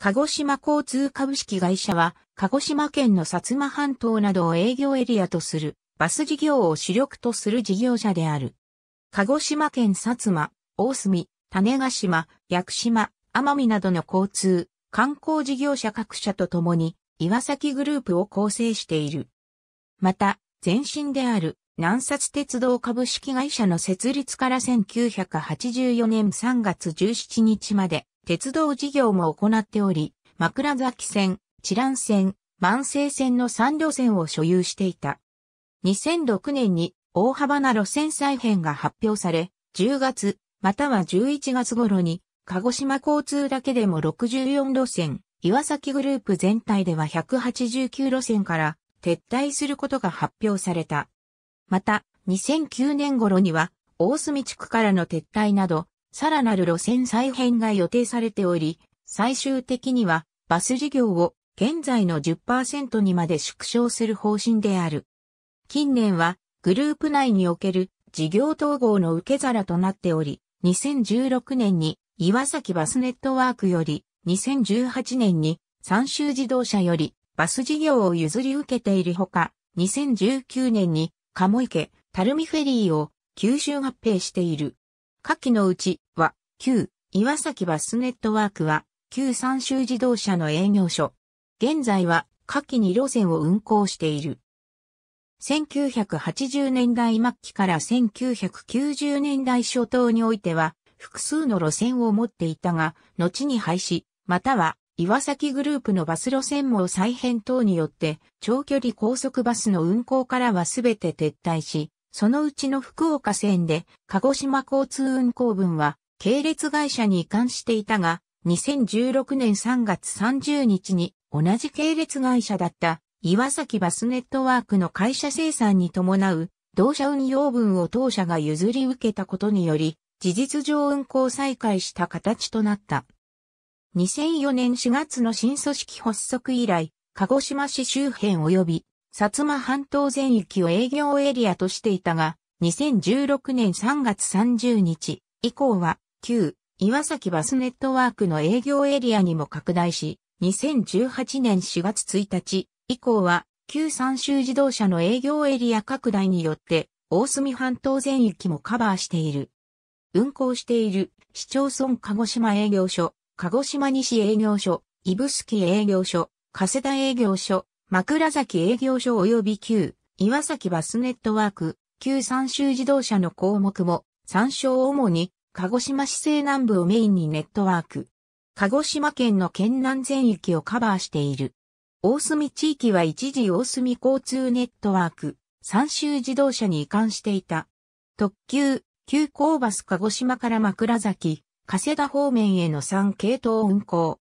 鹿児島交通株式会社は、鹿児島県の薩摩半島などを営業エリアとする、バス事業を主力とする事業者である。鹿児島県薩摩、大隅、種ヶ島、屋久島、奄美などの交通、観光事業者各社と共に、岩崎グループを構成している。また、前身である、南薩鉄道株式会社の設立から1984年3月17日まで、鉄道事業も行っており、枕崎線、知覧線、万世線の3路線を所有していた。2006年に大幅な路線再編が発表され、10月または11月頃に鹿児島交通だけでも64路線、岩崎グループ全体では189路線から撤退することが発表された。また、2009年頃には、大隅地区からの撤退など、さらなる路線再編が予定されており、最終的にはバス事業を現在の10%にまで縮小する方針である。近年はグループ内における事業統合の受け皿となっており、2016年に岩崎バスネットワークより、2018年に三州自動車よりバス事業を譲り受けているほか、2019年に鴨池、垂水フェリーを吸収合併している。下記のうちは、旧岩崎バスネットワークは、旧三州自動車の営業所。現在は、下記に路線を運行している。1980年代末期から1990年代初頭においては、複数の路線を持っていたが、後に廃止、または岩崎グループのバス路線網再編等によって、長距離高速バスの運行からはすべて撤退し、そのうちの福岡線で、鹿児島交通運行分は、系列会社に移管していたが、2016年3月30日に同じ系列会社だった岩崎バスネットワークの会社生産に伴う同社運用分を当社が譲り受けたことにより、事実上運行再開した形となった。2004年4月の新組織発足以来、鹿児島市周辺及び薩摩半島全域を営業エリアとしていたが、2016年3月30日以降は、旧岩崎バスネットワークの営業エリアにも拡大し、2018年4月1日以降は、旧三州自動車の営業エリア拡大によって、大隅半島全域もカバーしている。運行している市町村鹿児島営業所、鹿児島西営業所、指宿営業所、加世田営業所、枕崎営業所及び旧、岩崎バスネットワーク、旧三州自動車の項目も、参照主に、鹿児島市西南部をメインにネットワーク。鹿児島県の県南全域をカバーしている。大隅地域は一時大隅交通ネットワーク、三州自動車に移管していた。特急、急行バス鹿児島から枕崎、加世田方面への3系統運行。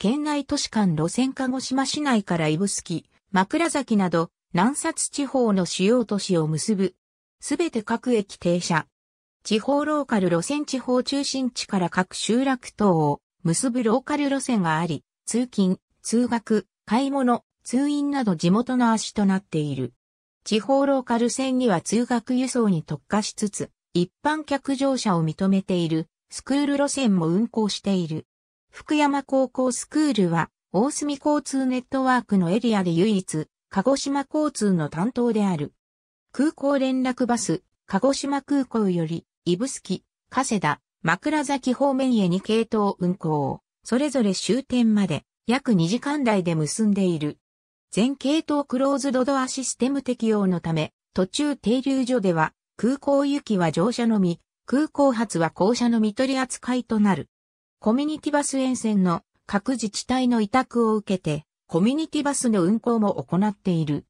県内都市間路線鹿児島市内から指宿、枕崎など、南札地方の主要都市を結ぶ。すべて各駅停車。地方ローカル路線地方中心地から各集落等を結ぶローカル路線があり、通勤、通学、買い物、通院など地元の足となっている。地方ローカル線には通学輸送に特化しつつ、一般客乗車を認めているスクール路線も運行している。福山高校スクールは、大隅交通ネットワークのエリアで唯一、鹿児島交通の担当である。空港連絡バス、鹿児島空港より、指宿、加世田、枕崎方面へ2系統運行、それぞれ終点まで、約2時間台で結んでいる。全系統クローズドドアシステム適用のため、途中停留所では、空港行きは乗車のみ、空港発は降車のみ取り扱いとなる。コミュニティバス沿線の各自治体の委託を受けて、コミュニティバスの運行も行っている。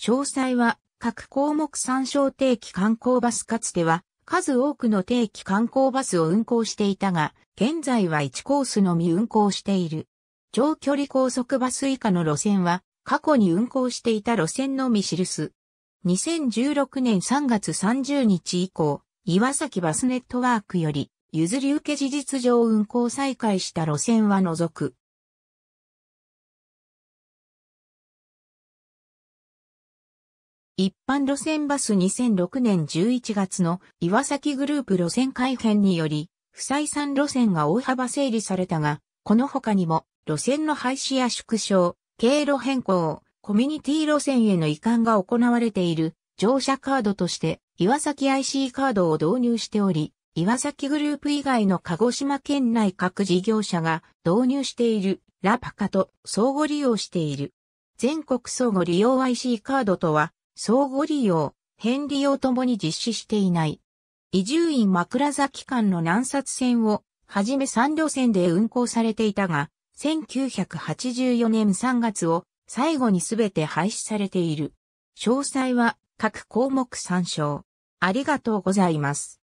詳細は各項目参照定期観光バスかつては数多くの定期観光バスを運行していたが、現在は1コースのみ運行している。長距離高速バス以下の路線は過去に運行していた路線のみ記す。2016年3月30日以降、岩崎バスネットワークより譲り受け事実上運行再開した路線は除く。一般路線バス2006年11月の岩崎グループ路線改編により、不採算路線が大幅整理されたが、この他にも路線の廃止や縮小、経路変更、コミュニティ路線への移管が行われている乗車カードとして岩崎 IC カードを導入しており、岩崎グループ以外の鹿児島県内各事業者が導入しているラパカと相互利用している。全国相互利用 IC カードとは相互利用、返利用ともに実施していない。移住院枕崎間の南札線をはじめ3路線で運行されていたが、1984年3月を最後にすべて廃止されている。詳細は各項目参照。ありがとうございます。